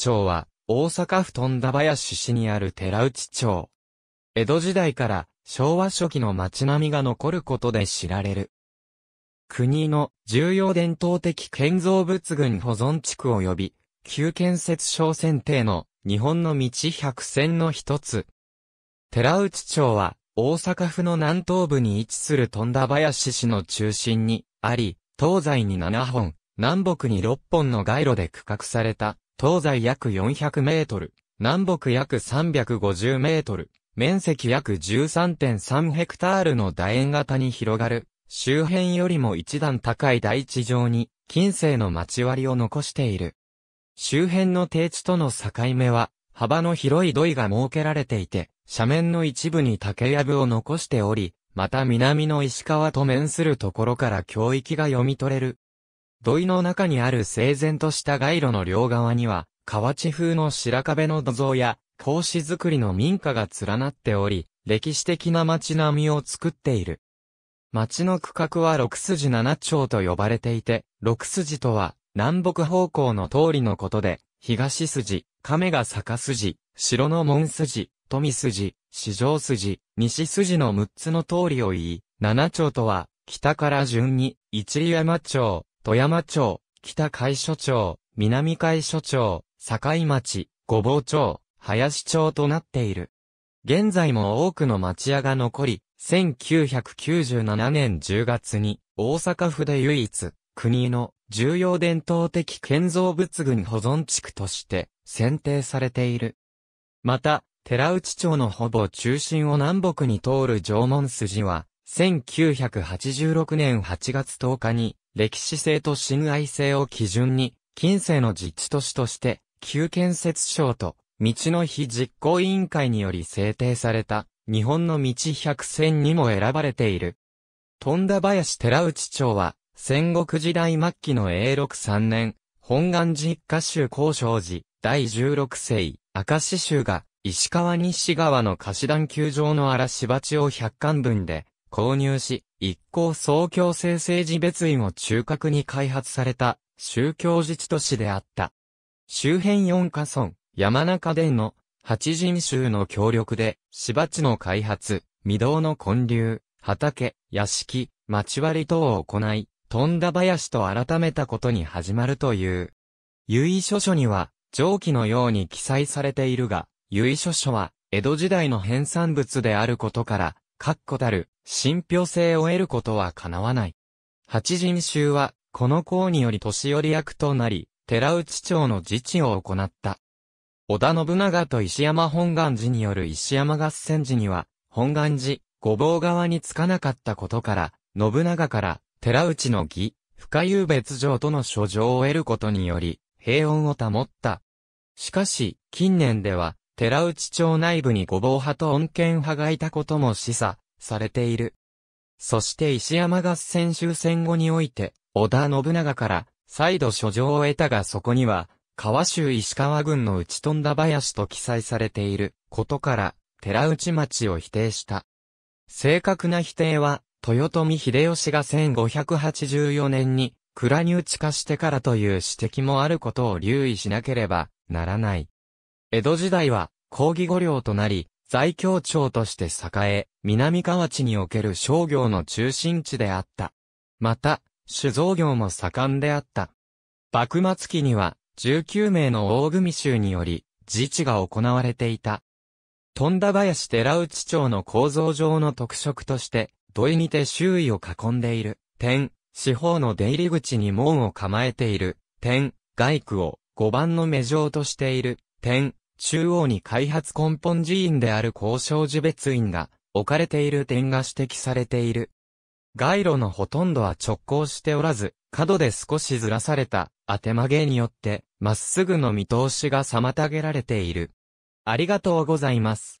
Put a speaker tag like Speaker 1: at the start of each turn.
Speaker 1: 町は、大阪府富田林市にある寺内町。江戸時代から昭和初期の町並みが残ることで知られる。国の重要伝統的建造物群保存地区及び、旧建設小選定の日本の道百選の一つ。寺内町は大阪府の南東部に位置する富田林市の中心にあり、東西に7本、南北に6本の街路で区画された東西約400メートル、南北約350メートル、面積約13.3ヘクタールの楕円型に広がる、周辺よりも一段高い大地上に、近世の町割りを残している。周辺の低地との境目は、幅の広い土井が設けられていて、斜面の一部に竹やぶを残しており、また南の石川と面するところから教域が読み取れる土井の中にある整然とした街路の両側には、河内風の白壁の土蔵や、格子造りの民家が連なっており、歴史的な街並みを作っている。街の区画は六筋七丁と呼ばれていて、六筋とは、南北方向の通りのことで、東筋、亀が坂筋、城の門筋、富筋、四条筋、西筋の六つの通りを言い、七丁とは、北から順に、一里山町、富山町、北海所町、南海所町、境町、御坊町、林町となっている。現在も多くの町屋が残り、1997年10月に、大阪府で唯一、国の重要伝統的建造物群保存地区として選定されている。また、寺内町のほぼ中心を南北に通る縄文筋は、1986年8月10日に歴史性と親愛性を基準に、近世の自治都市として、旧建設省と、道の日実行委員会により制定された、日本の道百選にも選ばれている。富田林寺内町は、戦国時代末期の永禄3年、本願寺一家州高渉寺、第16世、明石州が、石川西川の貸し団球場の嵐鉢を百貫分で、購入し、一向総教生政治別院を中核に開発された宗教自治都市であった。周辺四カ村、山中殿の八人衆の協力で、芝地の開発、御堂の建立、畑、屋敷、町割り等を行い、富田林と改めたことに始まるという。由衣書書には、上記のように記載されているが、由衣書書は、江戸時代の編纂物であることから、確固たる信憑性を得ることは叶わない。八人衆は、この功により年寄り役となり、寺内町の自治を行った。織田信長と石山本願寺による石山合戦時には、本願寺、御坊側につかなかったことから、信長から、寺内の義、深遊別城との書状を得ることにより、平穏を保った。しかし、近年では、寺内町内部にごぼう派と恩恵派がいたことも示唆されている。そして石山合戦終戦後において、織田信長から再度書状を得たがそこには、川州石川軍の打ち飛んだ林と記載されていることから、寺内町を否定した。正確な否定は、豊臣秀吉が1584年に、蔵に打ち化してからという指摘もあることを留意しなければならない。江戸時代は、抗議御領となり、在京町として栄え、南河内における商業の中心地であった。また、酒造業も盛んであった。幕末期には、19名の大組衆により、自治が行われていた。富田林寺内町の構造上の特色として、土井にて周囲を囲んでいる、点、四方の出入り口に門を構えている、点、外区を五番の目状としている、点、中央に開発根本寺院である交渉寺別院が置かれている点が指摘されている。街路のほとんどは直行しておらず、角で少しずらされた当て曲げによって、まっすぐの見通しが妨げられている。ありがとうございます。